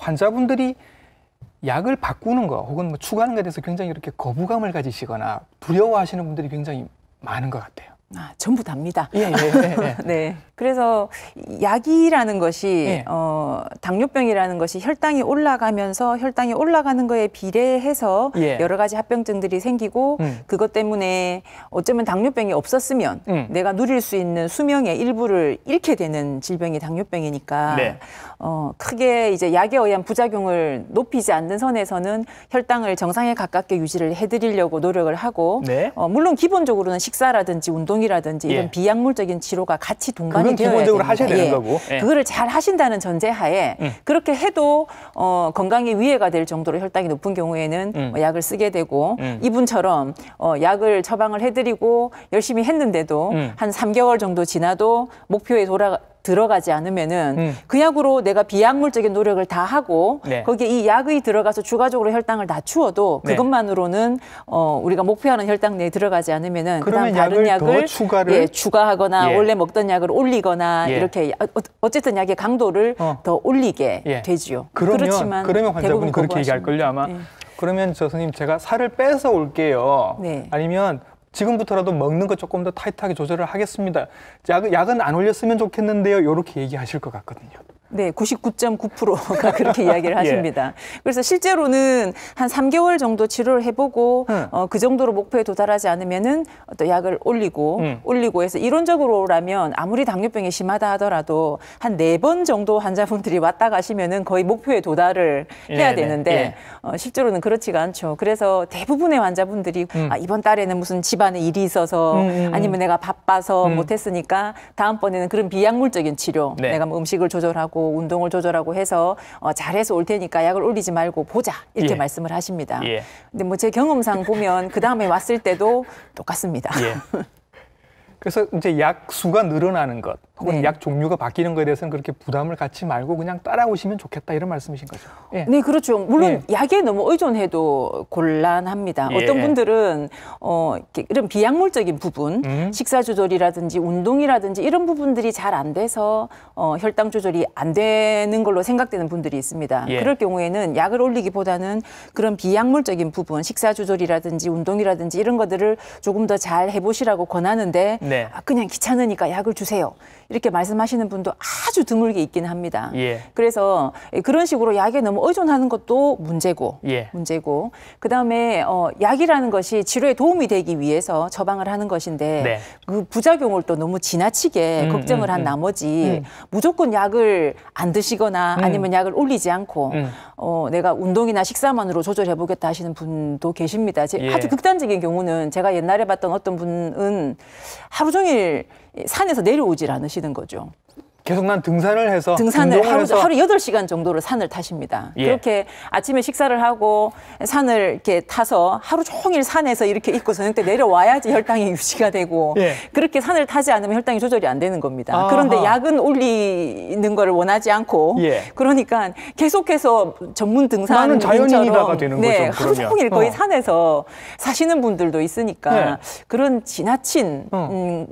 환자분들이 약을 바꾸는 거 혹은 뭐 추가하는 것에 대해서 굉장히 이렇게 거부감을 가지시거나 두려워하시는 분들이 굉장히 많은 것 같아요. 아, 전부 답니다. 예, 예, 예, 예. 네. 그래서 약이라는 것이 예. 어, 당뇨병이라는 것이 혈당이 올라가면서 혈당이 올라가는 거에 비례해서 예. 여러 가지 합병증들이 생기고 음. 그것 때문에 어쩌면 당뇨병이 없었으면 음. 내가 누릴 수 있는 수명의 일부를 잃게 되는 질병이 당뇨병이니까 네. 어, 크게 이제 약에 의한 부작용을 높이지 않는 선에서는 혈당을 정상에 가깝게 유지를 해드리려고 노력을 하고 네. 어, 물론 기본적으로는 식사라든지 운동 운동이라든지 이런 예. 비약물적인 치료가 같이 동반이 되어야 기본적으로 됩니다. 하셔야 되는 예. 거고. 예. 그거를 잘 하신다는 전제하에 음. 그렇게 해도 어, 건강에 위해가 될 정도로 혈당이 높은 경우에는 음. 어, 약을 쓰게 되고 음. 이분처럼 어, 약을 처방을 해드리고 열심히 했는데도 음. 한 3개월 정도 지나도 목표에 돌아 가 들어가지 않으면은 음. 그 약으로 내가 비약물적인 노력을 다 하고 네. 거기에 이 약이 들어가서 추가적으로 혈당을 낮추어도 네. 그것만으로는 어 우리가 목표하는 혈당 내에 들어가지 않으면은 그다음 다른 약을, 약을 추가를 예, 추가하거나 예. 원래 먹던 약을 올리거나 예. 이렇게 어, 어쨌든 약의 강도를 어. 더 올리게 예. 되지요. 그러면, 그렇지만 그러면 환자분 그렇게 얘기할 걸요 아마. 예. 그러면 저 선생님 제가 살을 빼서 올게요. 네. 아니면 지금부터라도 먹는 것 조금 더 타이트하게 조절을 하겠습니다. 약은 안 올렸으면 좋겠는데요. 이렇게 얘기하실 것 같거든요. 네, 99.9%가 그렇게 이야기를 예. 하십니다. 예. 그래서 실제로는 한 3개월 정도 치료를 해보고 음. 어, 그 정도로 목표에 도달하지 않으면은 또 약을 올리고 음. 올리고 해서 이론적으로라면 아무리 당뇨병이 심하다 하더라도 한 네 번 정도 환자분들이 왔다 가시면은 거의 목표에 도달을 예, 해야 예, 되는데 예. 어, 실제로는 그렇지가 않죠. 그래서 대부분의 환자분들이 음. 아, 이번 달에는 무슨 집안에 일이 있어서 음, 음, 음. 아니면 내가 바빠서 못했으니까 다음번에는 그런 비약물적인 치료 네. 내가 뭐 음식을 조절하고 하고 운동을 조절하고 해서 어, 잘해서 올 테니까 약을 올리지 말고 보자 이렇게 예. 말씀을 하십니다. 예. 근데 뭐 제 경험상 보면 그 다음에 왔을 때도 똑같습니다. 예. 그래서 이제 약 수가 늘어나는 것 혹은 네. 약 종류가 바뀌는 것에 대해서는 그렇게 부담을 갖지 말고 그냥 따라오시면 좋겠다 이런 말씀이신 거죠. 예. 네, 그렇죠. 물론 예. 약에 너무 의존해도 곤란합니다. 예. 어떤 분들은 어, 이런 비약물적인 부분, 음. 식사 조절이라든지 운동이라든지 이런 부분들이 잘 안 돼서 어, 혈당 조절이 안 되는 걸로 생각되는 분들이 있습니다. 예. 그럴 경우에는 약을 올리기보다는 그런 비약물적인 부분, 식사 조절이라든지 운동이라든지 이런 것들을 조금 더 잘 해보시라고 권하는데 음. 네. 아, 그냥 귀찮으니까 약을 주세요. 이렇게 말씀하시는 분도 아주 드물게 있기는 합니다. 예. 그래서 예, 그런 식으로 약에 너무 의존하는 것도 문제고 예. 문제고 그다음에 어, 약이라는 것이 치료에 도움이 되기 위해서 처방을 하는 것인데 네. 그 부작용을 또 너무 지나치게 음, 걱정을 음, 한 음. 나머지 음. 무조건 약을 안 드시거나 음. 아니면 약을 올리지 않고 어, 내가 운동이나 식사만으로 조절해 보겠다 하시는 분도 계십니다. 예. 아주 극단적인 경우는 제가 옛날에 봤던 어떤 분은 하루 종일 산에서 내려오질 않으시는 거죠. 계속 난 등산을 해서 등산을 하루, 해서. 하루 8시간 정도를 산을 타십니다. 예. 그렇게 아침에 식사를 하고 산을 이렇게 타서 하루 종일 산에서 이렇게 입고 저녁 때 내려와야지 혈당이 유지가 되고 예. 그렇게 산을 타지 않으면 혈당이 조절이 안 되는 겁니다. 아하. 그런데 약은 올리는 거를 원하지 않고 예. 그러니까 계속해서 전문 등산 자연인이다가 되는 네, 거죠. 하루 종일 거의 어. 산에서 사시는 분들도 있으니까 네. 그런 지나친 어. 음,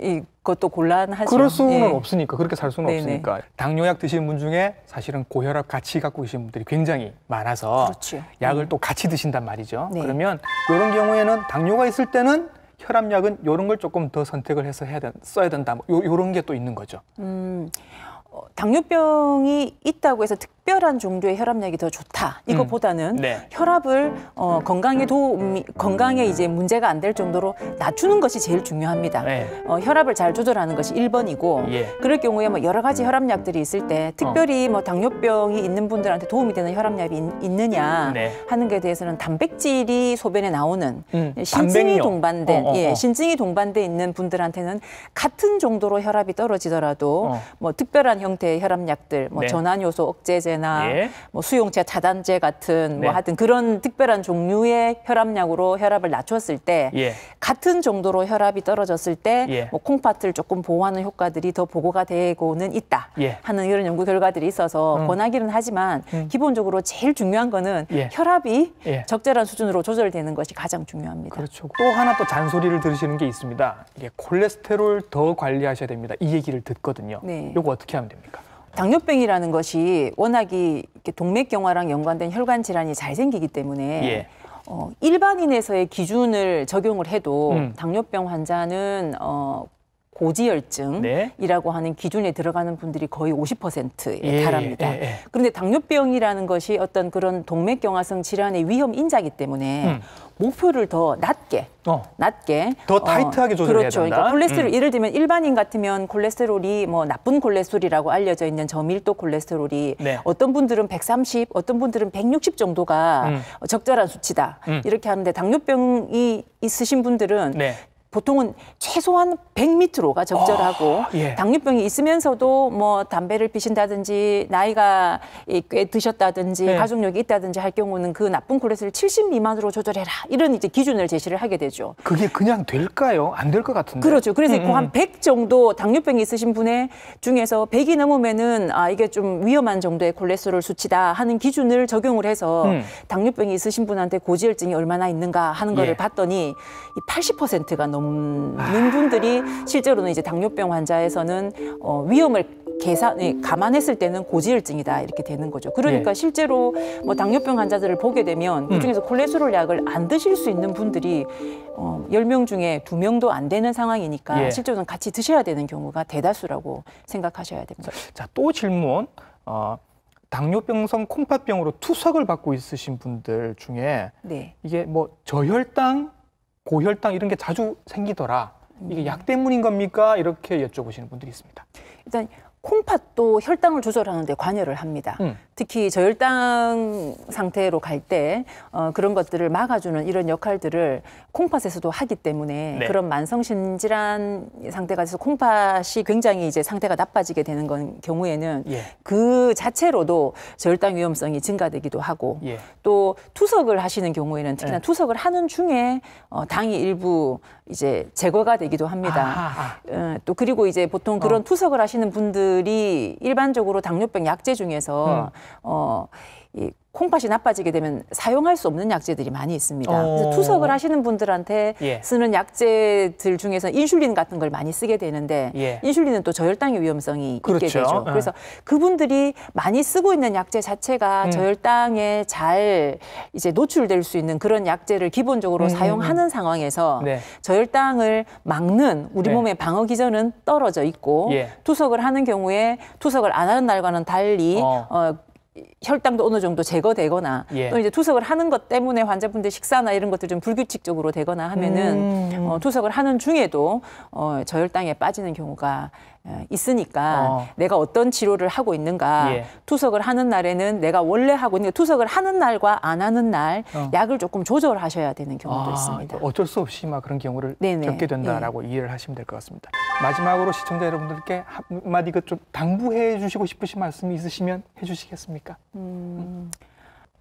이것도 곤란하죠. 그럴 수는 네. 없으니까 그렇게 살 수는 네네. 없으니까 당뇨약 드시는 분 중에 사실은 고혈압 같이 갖고 계신 분들이 굉장히 많아서 그렇죠. 약을 음. 또 같이 드신단 말이죠. 네. 그러면 이런 경우에는 당뇨가 있을 때는 혈압약은 이런 걸 조금 더 선택을 해서 해야 된, 써야 된다. 뭐 요, 요런 게 또 있는 거죠. 음, 어, 당뇨병이 있다고 해서 특 특별한 종류의 혈압약이 더 좋다. 이것보다는 음. 네. 혈압을 어, 건강에 도움, 건강에 이제 문제가 안 될 정도로 낮추는 것이 제일 중요합니다. 네. 어, 혈압을 잘 조절하는 것이 일번이고 예. 그럴 경우에 뭐 여러 가지 혈압약들이 있을 때 어. 특별히 어. 뭐 당뇨병이 있는 분들한테 도움이 되는 혈압약이 있, 느냐 네. 하는 게 대해서는 단백질이 소변에 나오는 음. 신증이 동반된 어, 어 예, 어. 신증이 동반돼 있는 분들한테는 같은 정도로 혈압이 떨어지더라도 뭐 특별한 형태의 혈압약들, 뭐 네. 전환 요소 억제제 혈압제나 예. 뭐 수용체 자단제 같은 뭐 네. 하여튼 그런 특별한 종류의 혈압약으로 혈압을 낮췄을 때 예. 같은 정도로 혈압이 떨어졌을 때 예. 뭐 콩팥을 조금 보호하는 효과들이 더 보고가 되고는 있다 예. 하는 이런 연구 결과들이 있어서 음. 권하기는 하지만 음. 기본적으로 제일 중요한 거는 예. 혈압이 예. 적절한 수준으로 조절되는 것이 가장 중요합니다. 그렇죠. 또 하나 또 잔소리를 들으시는 게 있습니다. 이게 콜레스테롤 더 관리하셔야 됩니다. 이 얘기를 듣거든요. 네. 이거 어떻게 하면 됩니까? 당뇨병이라는 것이 워낙이 동맥경화랑 연관된 혈관 질환이 잘 생기기 때문에 예. 어, 일반인에서의 기준을 적용을 해도 음. 당뇨병 환자는 어, 고지혈증이라고 네. 하는 기준에 들어가는 분들이 거의 50%에 예, 달합니다. 예, 예. 그런데 당뇨병이라는 것이 어떤 그런 동맥경화성 질환의 위험 인자기 때문에 음. 목표를 더 낮게 어. 낮게 더 어, 타이트하게 조절해야 그렇죠. 그러니까 콜레스테롤 음. 예를 들면 일반인 같으면 콜레스테롤이 뭐 나쁜 콜레스테롤이라고 알려져 있는 저밀도 콜레스테롤이 네. 어떤 분들은 130, 어떤 분들은 160 정도가 음. 적절한 수치다. 음. 이렇게 하는데 당뇨병이 있으신 분들은 네. 보통은 최소한 100m로 가 적절하고 어, 예. 당뇨병이 있으면서도 뭐 담배를 피신다든지 나이가 꽤 드셨다든지 네. 가족력이 있다든지 할 경우는 그 나쁜 콜레스테롤 70 미만으로 조절해라 이런 이제 기준을 제시를 하게 되죠. 그게 그냥 될까요? 안 될 것 같은데. 그렇죠. 그래서 음, 그 음. 한100 정도 당뇨병이 있으신 분의 중에서 100이 넘으면은 아 이게 좀 위험한 정도의 콜레스테롤 수치다 하는 기준을 적용을 해서 음. 당뇨병이 있으신 분한테 고지혈증이 얼마나 있는가 하는 거를 예. 봤더니 80%가 넘 넘는 분들이 실제로는 이제 당뇨병 환자에서는 어, 위험을 계산에 감안했을 때는 고지혈증이다 이렇게 되는 거죠. 그러니까 네. 실제로 뭐 당뇨병 환자들을 보게 되면 그 중에서 음. 콜레스테롤 약을 안 드실 수 있는 분들이 어, 10명 중에 2명도 안 되는 상황이니까 예. 실제로는 같이 드셔야 되는 경우가 대다수라고 생각하셔야 됩니다. 자, 또 질문. 어, 당뇨병성 콩팥병으로 투석을 받고 있으신 분들 중에 네. 이게 뭐 저혈당 고혈당 이런 게 자주 생기더라. 이게 음. 약 때문인 겁니까? 이렇게 여쭤보시는 분들이 있습니다. 일단 콩팥도 혈당을 조절하는데 관여를 합니다. 음. 특히 저혈당 상태로 갈 때 어, 그런 것들을 막아주는 이런 역할들을 콩팥에서도 하기 때문에 네. 그런 만성신 질환 상태가 돼서 콩팥이 굉장히 이제 상태가 나빠지게 되는 건 경우에는 예. 그 자체로도 저혈당 위험성이 증가되기도 하고 예. 또 투석을 하시는 경우에는 특히나 예. 투석을 하는 중에 어, 당이 일부 이제 제거가 되기도 합니다. 아. 어, 또 그리고 이제 보통 그런 어. 투석을 하시는 분들 사들이 일반적으로 당뇨병 약제 중에서 음. 어. 이 콩팥이 나빠지게 되면 사용할 수 없는 약재들이 많이 있습니다. 그래서 어. 투석을 하시는 분들한테 예. 쓰는 약재들 중에서 인슐린 같은 걸 많이 쓰게 되는데 예. 인슐린은 또 저혈당의 위험성이 그렇죠. 있게 되죠. 아. 그래서 그분들이 많이 쓰고 있는 약재 자체가 음. 저혈당에 잘 이제 노출될 수 있는 그런 약재를 기본적으로 음, 음, 음. 사용하는 상황에서 네. 저혈당을 막는 우리 네. 몸의 방어 기전은 떨어져 있고 예. 투석을 하는 경우에 투석을 안 하는 날과는 달리 어, 어 혈당도 어느 정도 제거되거나 예. 또 이제 투석을 하는 것 때문에 환자분들 식사나 이런 것들 좀 불규칙적으로 되거나 하면은 음. 어, 투석을 하는 중에도 어, 저혈당에 빠지는 경우가 예, 있으니까 어. 내가 어떤 치료를 하고 있는가 예. 투석을 하는 날에는 내가 원래 하고 있는 투석을 하는 날과 안 하는 날 어. 약을 조금 조절하셔야 되는 경우도 아, 있습니다. 그 어쩔 수 없이 막 그런 경우를 네네. 겪게 된다라고 예. 이해를 하시면 될 것 같습니다. 마지막으로 시청자 여러분들께 한마디 그좀 당부해 주시고 싶으신 말씀이 있으시면 해주시겠습니까? 음. 음.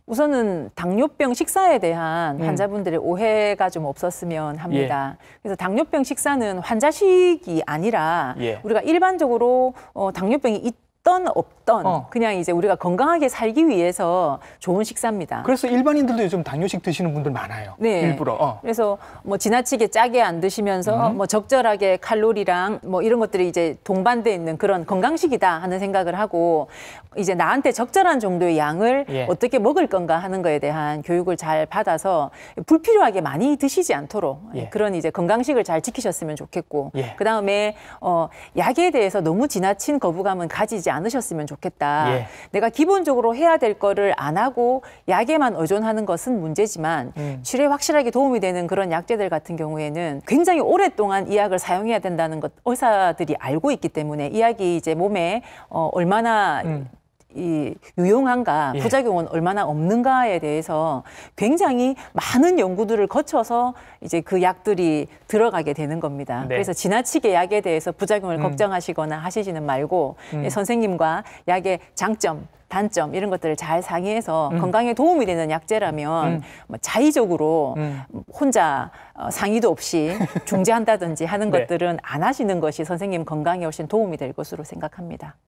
우선은 당뇨병 식사에 대한 음. 환자분들의 오해가 좀 없었으면 합니다. 예. 그래서 당뇨병 식사는 환자식이 아니라 예. 우리가 일반적으로 어, 당뇨병이 있 있던 없던 어. 그냥 이제 우리가 건강하게 살기 위해서 좋은 식사입니다. 그래서 일반인들도 요즘 당뇨식 드시는 분들 많아요. 네. 일부러. 어. 그래서 뭐 지나치게 짜게 안 드시면서 음. 뭐 적절하게 칼로리랑 뭐 이런 것들이 이제 동반돼 있는 그런 건강식이다 하는 생각을 하고 이제 나한테 적절한 정도의 양을 예. 어떻게 먹을 건가 하는 거에 대한 교육을 잘 받아서 불필요하게 많이 드시지 않도록 예. 그런 이제 건강식을 잘 지키셨으면 좋겠고 예. 그다음에 어 약에 대해서 너무 지나친 거부감은 가지지 의존하지 않으셨으면 좋겠다. 예. 내가 기본적으로 해야 될 거를 안 하고 약에만 의존하는 것은 문제지만 음. 치료에 확실하게 도움이 되는 그런 약제들 같은 경우에는 굉장히 오랫동안 이 약을 사용해야 된다는 것 의사들이 알고 있기 때문에 이 약이 이제 몸에 어, 얼마나 음. 이 유용한가, 예. 부작용은 얼마나 없는가에 대해서 굉장히 많은 연구들을 거쳐서 이제 그 약들이 들어가게 되는 겁니다. 네. 그래서 지나치게 약에 대해서 부작용을 음. 걱정하시거나 하시지는 말고 음. 예, 선생님과 약의 장점, 단점 이런 것들을 잘 상의해서 음. 건강에 도움이 되는 약제라면 음. 뭐 자의적으로 음. 혼자 어, 상의도 없이 중재한다든지 하는 네. 것들은 안 하시는 것이 선생님 건강에 훨씬 도움이 될 것으로 생각합니다.